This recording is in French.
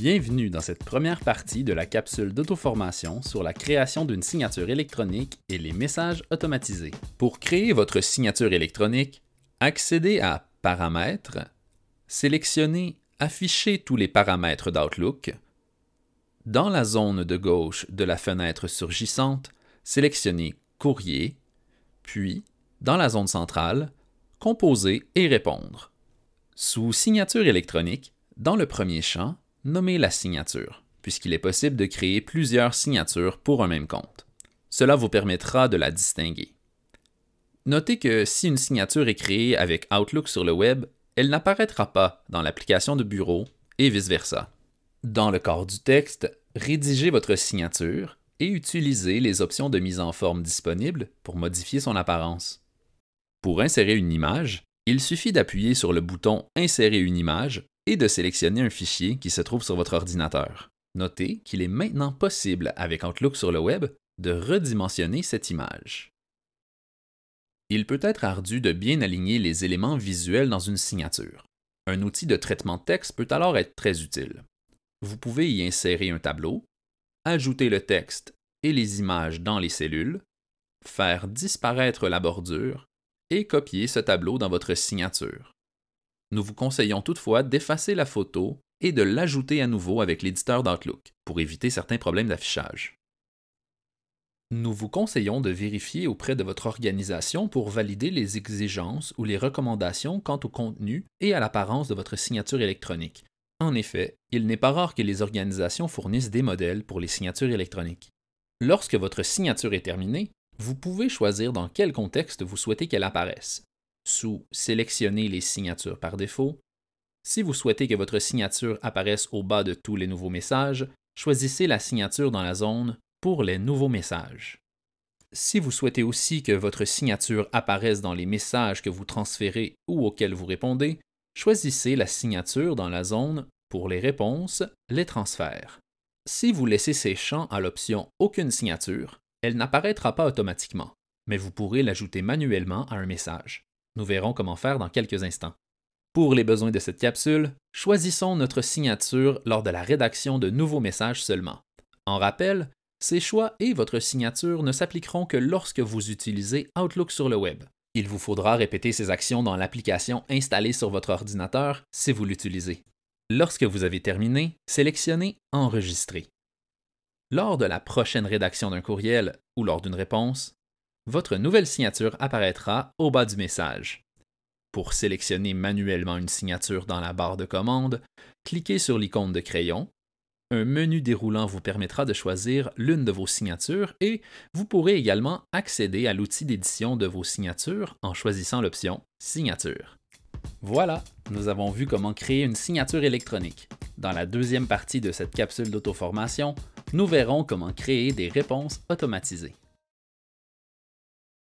Bienvenue dans cette première partie de la capsule d'auto-formation sur la création d'une signature électronique et les messages automatisés. Pour créer votre signature électronique, accédez à Paramètres, sélectionnez Afficher tous les paramètres d'Outlook. Dans la zone de gauche de la fenêtre surgissante, sélectionnez Courrier, puis, dans la zone centrale, Composer et répondre. Sous Signature électronique, dans le premier champ, nommez la signature, puisqu'il est possible de créer plusieurs signatures pour un même compte. Cela vous permettra de la distinguer. Notez que si une signature est créée avec Outlook sur le web, elle n'apparaîtra pas dans l'application de bureau et vice-versa. Dans le corps du texte, rédigez votre signature et utilisez les options de mise en forme disponibles pour modifier son apparence. Pour insérer une image, il suffit d'appuyer sur le bouton Insérer une image et de sélectionner un fichier qui se trouve sur votre ordinateur. Notez qu'il est maintenant possible, avec Outlook sur le web, de redimensionner cette image. Il peut être ardu de bien aligner les éléments visuels dans une signature. Un outil de traitement de texte peut alors être très utile. Vous pouvez y insérer un tableau, ajouter le texte et les images dans les cellules, faire disparaître la bordure et copier ce tableau dans votre signature. Nous vous conseillons toutefois d'effacer la photo et de l'ajouter à nouveau avec l'éditeur d'Outlook pour éviter certains problèmes d'affichage. Nous vous conseillons de vérifier auprès de votre organisation pour valider les exigences ou les recommandations quant au contenu et à l'apparence de votre signature électronique. En effet, il n'est pas rare que les organisations fournissent des modèles pour les signatures électroniques. Lorsque votre signature est terminée, vous pouvez choisir dans quel contexte vous souhaitez qu'elle apparaisse, sous Sélectionner les signatures par défaut. Si vous souhaitez que votre signature apparaisse au bas de tous les nouveaux messages, choisissez la signature dans la zone Pour les nouveaux messages. Si vous souhaitez aussi que votre signature apparaisse dans les messages que vous transférez ou auxquels vous répondez, choisissez la signature dans la zone Pour les réponses, les transferts. Si vous laissez ces champs à l'option Aucune signature, elle n'apparaîtra pas automatiquement, mais vous pourrez l'ajouter manuellement à un message. Nous verrons comment faire dans quelques instants. Pour les besoins de cette capsule, choisissons notre signature lors de la rédaction de nouveaux messages seulement. En rappel, ces choix et votre signature ne s'appliqueront que lorsque vous utilisez Outlook sur le web. Il vous faudra répéter ces actions dans l'application installée sur votre ordinateur si vous l'utilisez. Lorsque vous avez terminé, sélectionnez Enregistrer. Lors de la prochaine rédaction d'un courriel ou lors d'une réponse, votre nouvelle signature apparaîtra au bas du message. Pour sélectionner manuellement une signature dans la barre de commande, cliquez sur l'icône de crayon. Un menu déroulant vous permettra de choisir l'une de vos signatures et vous pourrez également accéder à l'outil d'édition de vos signatures en choisissant l'option Signature. Voilà, nous avons vu comment créer une signature électronique. Dans la deuxième partie de cette capsule d'autoformation, nous verrons comment créer des réponses automatisées.